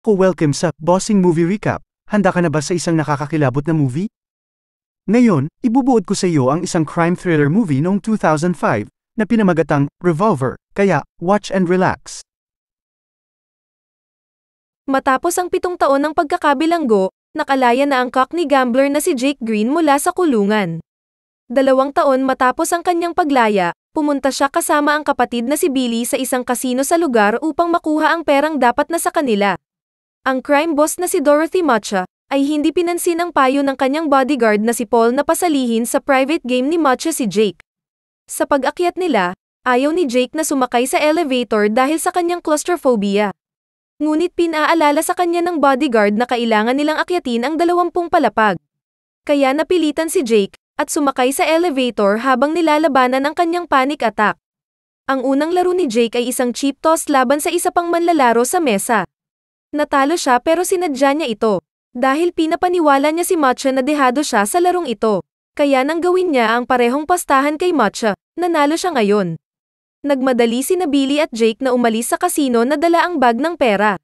Ko welcome sa Bossing Movie Recap. Handa ka na ba sa isang nakakakilabot na movie? Ngayon, ibubuod ko sa iyo ang isang crime thriller movie noong 2005 na pinamagatang Revolver, kaya watch and relax. Matapos ang pitong taon ng pagkakabilanggo, nakalaya na ang cockney gambler na si Jake Green mula sa kulungan. Dalawang taon matapos ang kanyang paglaya, pumunta siya kasama ang kapatid na si Billy sa isang kasino sa lugar upang makuha ang perang dapat na sa kanila. Ang crime boss na si Dorothy Matcha ay hindi pinansin ang payo ng kanyang bodyguard na si Paul na pasalihin sa private game ni Matcha si Jake. Sa pag-akyat nila, ayaw ni Jake na sumakay sa elevator dahil sa kanyang claustrophobia. Ngunit pinaalala sa kanya ng bodyguard na kailangan nilang akyatin ang dalawampung palapag. Kaya napilitan si Jake at sumakay sa elevator habang nilalabanan ang kanyang panic attack. Ang unang laro ni Jake ay isang chip toss laban sa isa pang manlalaro sa mesa. Natalo siya pero sinadya niya ito. Dahil pinapaniwala niya si Matcha na dehado siya sa larong ito. Kaya nang gawin niya ang parehong pastahan kay Matcha, nanalo siya ngayon. Nagmadali si Billy at Jake na umalis sa kasino na dala ang bag ng pera.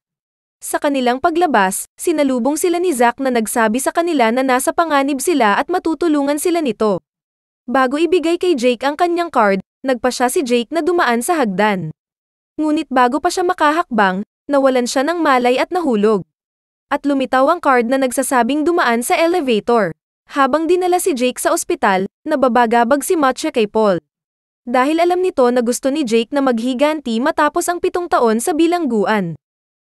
Sa kanilang paglabas, sinalubong sila ni Zack na nagsabi sa kanila na nasa panganib sila at matutulungan sila nito. Bago ibigay kay Jake ang kanyang card, nagpa siya si Jake na dumaan sa hagdan. Ngunit bago pa siya makahakbang, nawalan siya ng malay at nahulog. At lumitaw ang card na nagsasabing dumaan sa elevator. Habang dinala si Jake sa ospital, nababagabag si Matcha kay Paul. Dahil alam nito na gusto ni Jake na maghiganti matapos ang pitong taon sa bilangguan.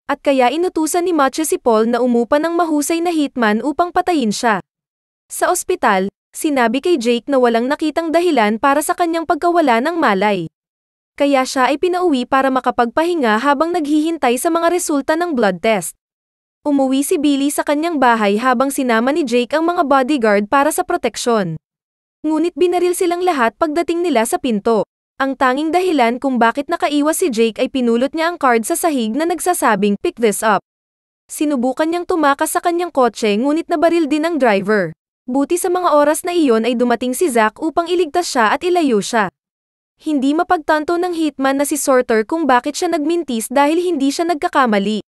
At kaya inutusan ni Matcha si Paul na umupa ng mahusay na hitman upang patayin siya. Sa ospital, sinabi kay Jake na walang nakitang dahilan para sa kanyang pagkawala ng malay kaya siya ay pinauwi para makapagpahinga habang naghihintay sa mga resulta ng blood test. Umuwi si Billy sa kanyang bahay habang sinama ni Jake ang mga bodyguard para sa proteksyon. Ngunit binaril silang lahat pagdating nila sa pinto. Ang tanging dahilan kung bakit nakaiwas si Jake ay pinulot niya ang card sa sahig na nagsasabing pick this up. Sinubukan niyang tumakas sa kanyang kotse ngunit nabaril din ang driver. Buti sa mga oras na iyon ay dumating si Zack upang iligtas siya at ilayo siya hindi mapagtanto ng hitman na si Sorter kung bakit siya nagmintis dahil hindi siya nagkakamali.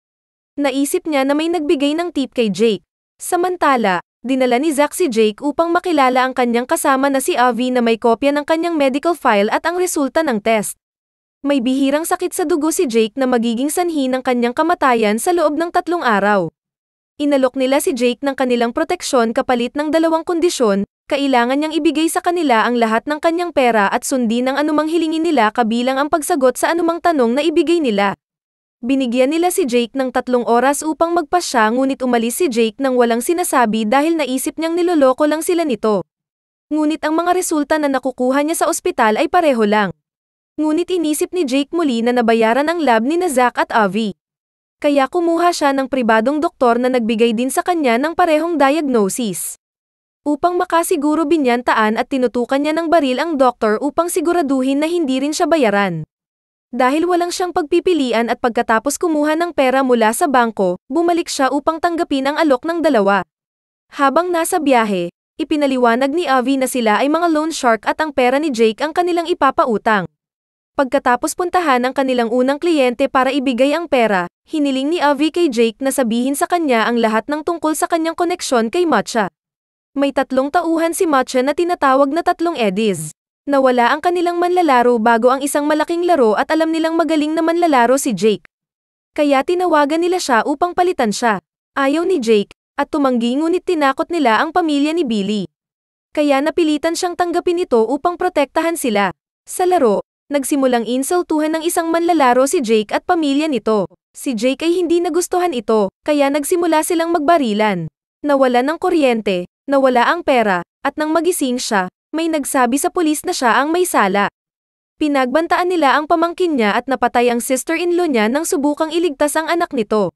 Naisip niya na may nagbigay ng tip kay Jake. Samantala, dinala ni Zack si Jake upang makilala ang kanyang kasama na si Avi na may kopya ng kanyang medical file at ang resulta ng test. May bihirang sakit sa dugo si Jake na magiging sanhi ng kanyang kamatayan sa loob ng tatlong araw. Inalok nila si Jake ng kanilang proteksyon kapalit ng dalawang kondisyon, kailangan niyang ibigay sa kanila ang lahat ng kanyang pera at sundin ang anumang hilingin nila kabilang ang pagsagot sa anumang tanong na ibigay nila. Binigyan nila si Jake ng tatlong oras upang magpasya ngunit umalis si Jake nang walang sinasabi dahil naisip niyang niloloko lang sila nito. Ngunit ang mga resulta na nakukuha niya sa ospital ay pareho lang. Ngunit inisip ni Jake muli na nabayaran ang lab ni Nazak at Avi. Kaya kumuha siya ng pribadong doktor na nagbigay din sa kanya ng parehong diagnosis. Upang makasiguro binyantaan at tinutukan niya ng baril ang doktor upang siguraduhin na hindi rin siya bayaran. Dahil walang siyang pagpipilian at pagkatapos kumuha ng pera mula sa bangko, bumalik siya upang tanggapin ang alok ng dalawa. Habang nasa biyahe, ipinaliwanag ni Avi na sila ay mga loan shark at ang pera ni Jake ang kanilang ipapautang. Pagkatapos puntahan ang kanilang unang kliyente para ibigay ang pera, hiniling ni Avi kay Jake na sabihin sa kanya ang lahat ng tungkol sa kanyang koneksyon kay Matcha. May tatlong tauhan si Matcha na tinatawag na tatlong Eddies. Nawala ang kanilang manlalaro bago ang isang malaking laro at alam nilang magaling na manlalaro si Jake. Kaya tinawagan nila siya upang palitan siya. Ayaw ni Jake, at tumanggi ngunit tinakot nila ang pamilya ni Billy. Kaya napilitan siyang tanggapin ito upang protektahan sila. Sa laro, Nagsimulang insultuhan ng isang manlalaro si Jake at pamilya nito. Si Jake ay hindi nagustuhan ito, kaya nagsimula silang magbarilan. Nawala ng kuryente, nawala ang pera, at nang magising siya, may nagsabi sa pulis na siya ang may sala. Pinagbantaan nila ang pamangkin niya at napatay ang sister-in-law niya nang subukang iligtas ang anak nito.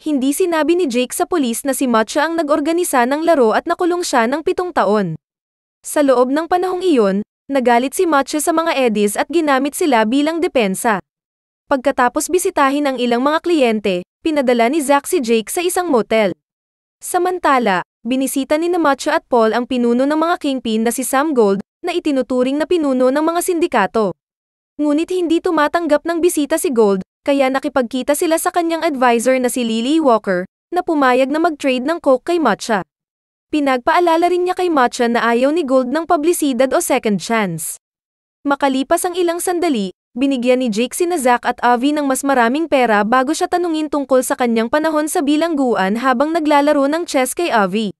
Hindi sinabi ni Jake sa pulis na si Matcha ang nagorganisa ng laro at nakulong siya ng pitong taon. Sa loob ng panahong iyon, nagalit si Matcha sa mga edis at ginamit sila bilang depensa. Pagkatapos bisitahin ang ilang mga kliyente, pinadala ni Zack si Jake sa isang motel. Samantala, binisita ni Namacho at Paul ang pinuno ng mga kingpin na si Sam Gold, na itinuturing na pinuno ng mga sindikato. Ngunit hindi tumatanggap ng bisita si Gold, kaya nakipagkita sila sa kanyang advisor na si Lily Walker, na pumayag na mag-trade ng coke kay Matcha. Pinagpaalala rin niya kay Matcha na ayaw ni Gold ng publisidad o second chance. Makalipas ang ilang sandali, Binigyan ni Jake si Nazak at Avi ng mas maraming pera bago siya tanungin tungkol sa kanyang panahon sa bilangguan habang naglalaro ng chess kay Avi.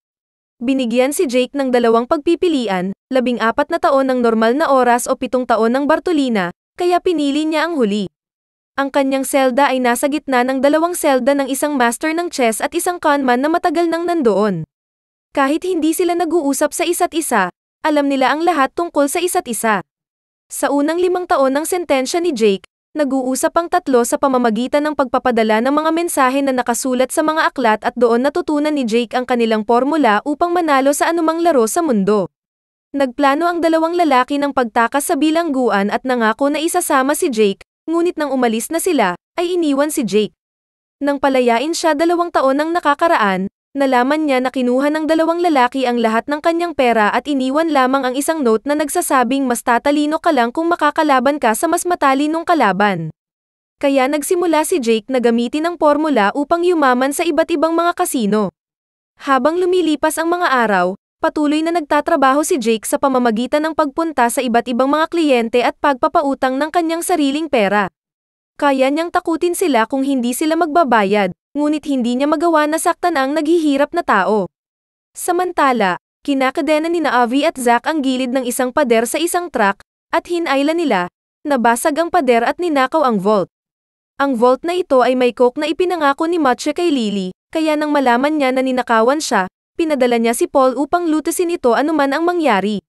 Binigyan si Jake ng dalawang pagpipilian, labing apat na taon ng normal na oras o pitong taon ng Bartolina, kaya pinili niya ang huli. Ang kanyang selda ay nasa gitna ng dalawang selda ng isang master ng chess at isang conman na matagal nang nandoon. Kahit hindi sila nag-uusap sa isa't isa, alam nila ang lahat tungkol sa isa't isa. Sa unang limang taon ng sentensya ni Jake, nag-uusap ang tatlo sa pamamagitan ng pagpapadala ng mga mensahe na nakasulat sa mga aklat at doon natutunan ni Jake ang kanilang formula upang manalo sa anumang laro sa mundo. Nagplano ang dalawang lalaki ng pagtakas sa bilangguan at nangako na isasama si Jake, ngunit nang umalis na sila, ay iniwan si Jake. Nang palayain siya dalawang taon ang nakakaraan, nalaman niya na kinuha ng dalawang lalaki ang lahat ng kanyang pera at iniwan lamang ang isang note na nagsasabing mas tatalino ka lang kung makakalaban ka sa mas matalinong kalaban. Kaya nagsimula si Jake na gamitin ang formula upang yumaman sa iba't ibang mga kasino. Habang lumilipas ang mga araw, patuloy na nagtatrabaho si Jake sa pamamagitan ng pagpunta sa iba't ibang mga kliyente at pagpapautang ng kanyang sariling pera. Kaya niyang takutin sila kung hindi sila magbabayad, ngunit hindi niya magawa nasaktan ang naghihirap na tao. Samantala, kinakadena ni na Avi at Zack ang gilid ng isang pader sa isang truck, at hinayla nila, nabasag ang pader at ninakaw ang vault. Ang vault na ito ay may coke na ipinangako ni Mache kay Lily, kaya nang malaman niya na ninakawan siya, pinadala niya si Paul upang lutasin ito anuman ang mangyari.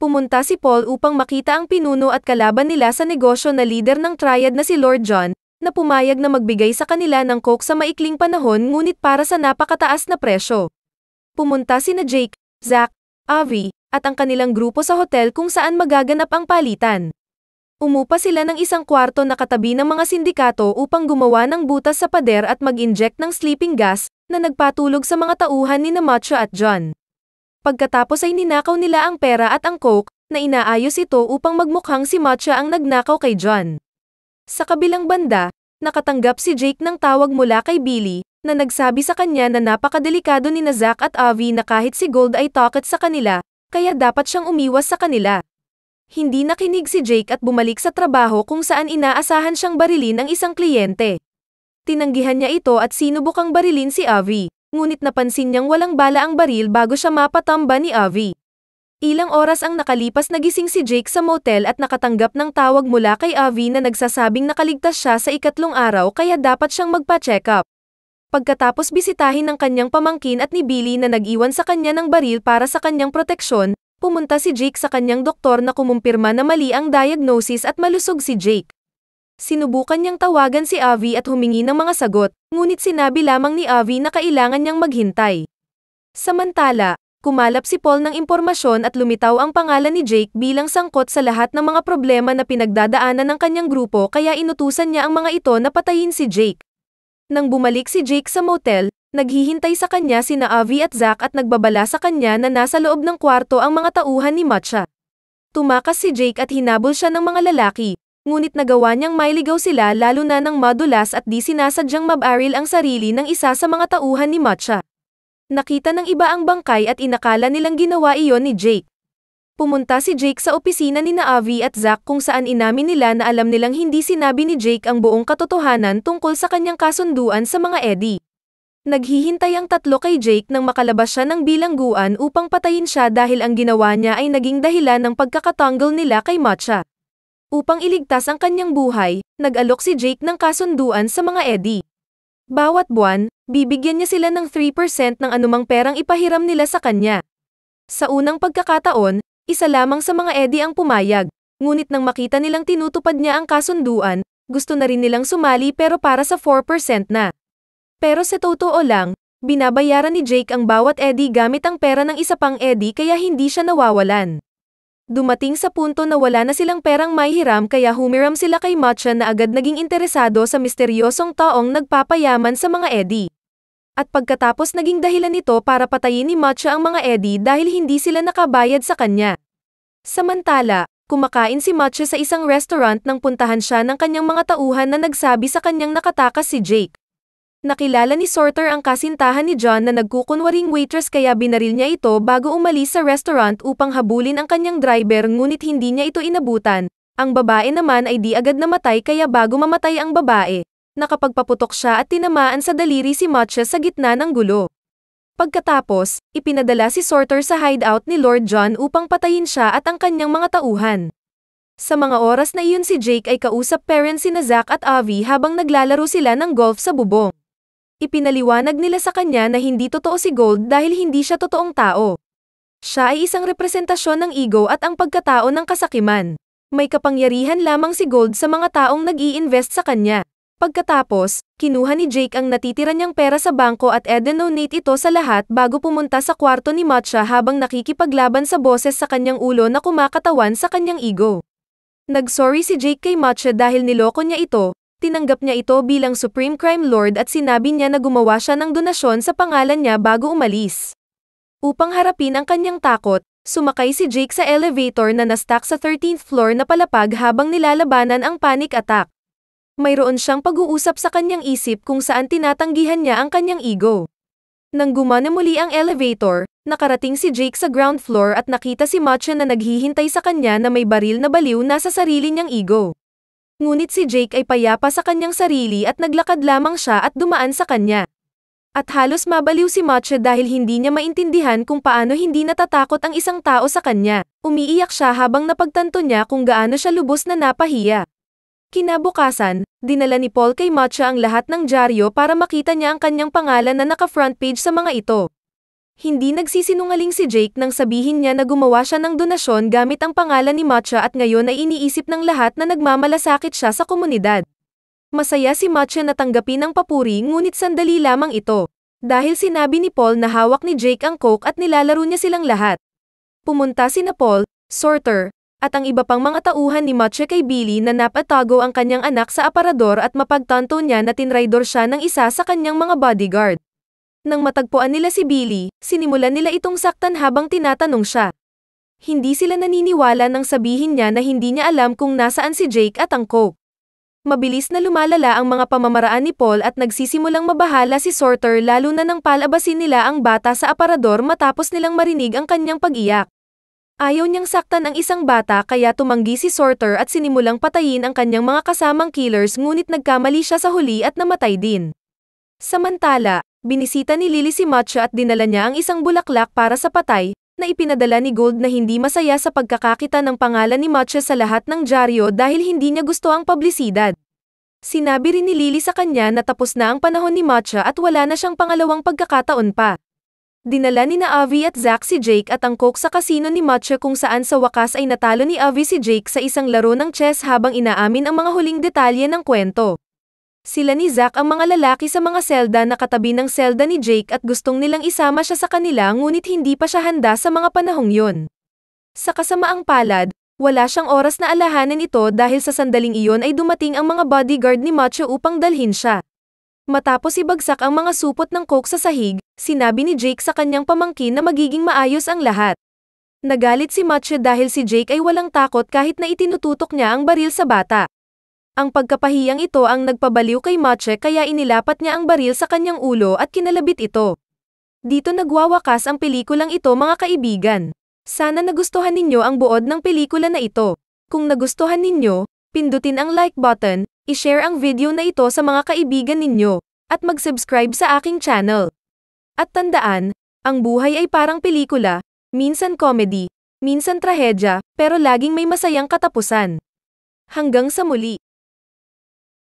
Pumunta si Paul upang makita ang pinuno at kalaban nila sa negosyo na leader ng triad na si Lord John, na pumayag na magbigay sa kanila ng coke sa maikling panahon ngunit para sa napakataas na presyo. Pumunta sina Jake, Zack, Avi, at ang kanilang grupo sa hotel kung saan magaganap ang palitan. Umupa sila ng isang kwarto na katabi ng mga sindikato upang gumawa ng butas sa pader at mag-inject ng sleeping gas na nagpatulog sa mga tauhan ni Namacho at John. Pagkatapos ay ninakaw nila ang pera at ang coke na inaayos ito upang magmukhang si Matcha ang nagnakaw kay John. Sa kabilang banda, nakatanggap si Jake ng tawag mula kay Billy, na nagsabi sa kanya na napakadelikado ni na Zack at Avi na kahit si Gold ay takot sa kanila, kaya dapat siyang umiwas sa kanila. Hindi nakinig si Jake at bumalik sa trabaho kung saan inaasahan siyang barilin ang isang kliyente. Tinanggihan niya ito at sinubukang barilin si Avi, ngunit napansin niyang walang bala ang baril bago siya mapatamba ni Avi. Ilang oras ang nakalipas nagising si Jake sa motel at nakatanggap ng tawag mula kay Avi na nagsasabing nakaligtas siya sa ikatlong araw kaya dapat siyang magpa-check up. Pagkatapos bisitahin ng kanyang pamangkin at ni Billy na nag-iwan sa kanya ng baril para sa kanyang proteksyon, pumunta si Jake sa kanyang doktor na kumumpirma na mali ang diagnosis at malusog si Jake. Sinubukan niyang tawagan si Avi at humingi ng mga sagot, ngunit sinabi lamang ni Avi na kailangan niyang maghintay. Samantala, Kumalap si Paul ng impormasyon at lumitaw ang pangalan ni Jake bilang sangkot sa lahat ng mga problema na pinagdadaanan ng kanyang grupo kaya inutusan niya ang mga ito na patayin si Jake. Nang bumalik si Jake sa motel, naghihintay sa kanya sina Avi at Zack at nagbabala sa kanya na nasa loob ng kwarto ang mga tauhan ni Matcha. Tumakas si Jake at hinabol siya ng mga lalaki, ngunit nagawa niyang mailigaw sila lalo na nang madulas at di sinasadyang mabaril ang sarili ng isa sa mga tauhan ni Matcha. Nakita ng iba ang bangkay at inakala nilang ginawa iyon ni Jake. Pumunta si Jake sa opisina ni Naavi at Zack kung saan inamin nila na alam nilang hindi sinabi ni Jake ang buong katotohanan tungkol sa kanyang kasunduan sa mga Eddie. Naghihintay ang tatlo kay Jake nang makalabas siya ng bilangguan upang patayin siya dahil ang ginawa niya ay naging dahilan ng pagkakatangle nila kay Matcha. Upang iligtas ang kanyang buhay, nag-alok si Jake ng kasunduan sa mga Eddie. Bawat buwan, bibigyan niya sila ng 3% ng anumang perang ipahiram nila sa kanya. Sa unang pagkakataon, isa lamang sa mga edi ang pumayag, ngunit nang makita nilang tinutupad niya ang kasunduan, gusto na rin nilang sumali pero para sa 4% na. Pero sa totoo lang, binabayaran ni Jake ang bawat edi gamit ang pera ng isa pang edi kaya hindi siya nawawalan. Dumating sa punto na wala na silang perang maihiram kaya humiram sila kay Matcha na agad naging interesado sa misteryosong taong nagpapayaman sa mga Eddie. At pagkatapos naging dahilan nito para patayin ni Matcha ang mga Eddie dahil hindi sila nakabayad sa kanya. Samantala, kumakain si Matcha sa isang restaurant nang puntahan siya ng kanyang mga tauhan na nagsabi sa kanyang nakatakas si Jake. Nakilala ni Sorter ang kasintahan ni John na nagkukunwaring waitress kaya binaril niya ito bago umalis sa restaurant upang habulin ang kanyang driver ngunit hindi niya ito inabutan. Ang babae naman ay di agad namatay kaya bago mamatay ang babae, nakapagpaputok siya at tinamaan sa daliri si Matcha sa gitna ng gulo. Pagkatapos, ipinadala si Sorter sa hideout ni Lord John upang patayin siya at ang kanyang mga tauhan. Sa mga oras na iyon si Jake ay kausap parents si Zack at Avi habang naglalaro sila ng golf sa bubong. Ipinaliwanag nila sa kanya na hindi totoo si Gold dahil hindi siya totoong tao. Siya ay isang representasyon ng ego at ang pagkatao ng kasakiman. May kapangyarihan lamang si Gold sa mga taong nag invest sa kanya. Pagkatapos, kinuha ni Jake ang natitira niyang pera sa bangko at edonate ito sa lahat bago pumunta sa kwarto ni Matcha habang nakikipaglaban sa boses sa kanyang ulo na kumakatawan sa kanyang ego. Nagsorry si Jake kay Matcha dahil niloko niya ito, tinanggap niya ito bilang Supreme Crime Lord at sinabi niya na gumawa siya ng donasyon sa pangalan niya bago umalis. Upang harapin ang kanyang takot, sumakay si Jake sa elevator na nastack sa 13th floor na palapag habang nilalabanan ang panic attack. Mayroon siyang pag-uusap sa kanyang isip kung saan tinatanggihan niya ang kanyang ego. Nang gumana muli ang elevator, nakarating si Jake sa ground floor at nakita si Macha na naghihintay sa kanya na may baril na baliw nasa sarili niyang ego. Ngunit si Jake ay payapa sa kanyang sarili at naglakad lamang siya at dumaan sa kanya. At halos mabaliw si Matcha dahil hindi niya maintindihan kung paano hindi natatakot ang isang tao sa kanya. Umiiyak siya habang napagtanto niya kung gaano siya lubos na napahiya. Kinabukasan, dinala ni Paul kay Matcha ang lahat ng dyaryo para makita niya ang kanyang pangalan na naka-front page sa mga ito. Hindi nagsisinungaling si Jake nang sabihin niya na gumawa siya ng donasyon gamit ang pangalan ni Matcha at ngayon ay iniisip ng lahat na nagmamalasakit siya sa komunidad. Masaya si Matcha na tanggapin ang papuri ngunit sandali lamang ito. Dahil sinabi ni Paul na hawak ni Jake ang coke at nilalaro niya silang lahat. Pumunta si na Paul, Sorter, at ang iba pang mga tauhan ni Matcha kay Billy na napatago ang kanyang anak sa aparador at mapagtanto niya na tinraidor siya ng isa sa kanyang mga bodyguard. Nang matagpuan nila si Billy, sinimulan nila itong saktan habang tinatanong siya. Hindi sila naniniwala nang sabihin niya na hindi niya alam kung nasaan si Jake at ang Coke. Mabilis na lumalala ang mga pamamaraan ni Paul at nagsisimulang mabahala si Sorter lalo na nang palabasin nila ang bata sa aparador matapos nilang marinig ang kanyang pag-iyak. Ayaw niyang saktan ang isang bata kaya tumanggi si Sorter at sinimulang patayin ang kanyang mga kasamang killers ngunit nagkamali siya sa huli at namatay din. Samantala, Binisita ni Lily si Matcha at dinala niya ang isang bulaklak para sa patay, na ipinadala ni Gold na hindi masaya sa pagkakakita ng pangalan ni Matcha sa lahat ng dyaryo dahil hindi niya gusto ang publisidad. Sinabi rin ni Lily sa kanya na tapos na ang panahon ni Matcha at wala na siyang pangalawang pagkakataon pa. Dinala ni na Avi at Zack si Jake at ang Coke sa kasino ni Matcha kung saan sa wakas ay natalo ni Avi si Jake sa isang laro ng chess habang inaamin ang mga huling detalye ng kwento. Sila ni Zack ang mga lalaki sa mga selda na katabi ng selda ni Jake at gustong nilang isama siya sa kanila ngunit hindi pa siya handa sa mga panahong yun. Sa kasamaang palad, wala siyang oras na alahanin ito dahil sa sandaling iyon ay dumating ang mga bodyguard ni Macho upang dalhin siya. Matapos ibagsak ang mga supot ng coke sa sahig, sinabi ni Jake sa kanyang pamangkin na magiging maayos ang lahat. Nagalit si Macho dahil si Jake ay walang takot kahit na itinututok niya ang baril sa bata. Ang pagkapahiyang ito ang nagpabaliw kay Mache kaya inilapat niya ang baril sa kanyang ulo at kinalabit ito. Dito nagwawakas ang pelikulang ito mga kaibigan. Sana nagustuhan ninyo ang buod ng pelikula na ito. Kung nagustuhan ninyo, pindutin ang like button, i-share ang video na ito sa mga kaibigan ninyo, at mag-subscribe sa aking channel. At tandaan, ang buhay ay parang pelikula, minsan comedy, minsan trahedya, pero laging may masayang katapusan. Hanggang sa muli!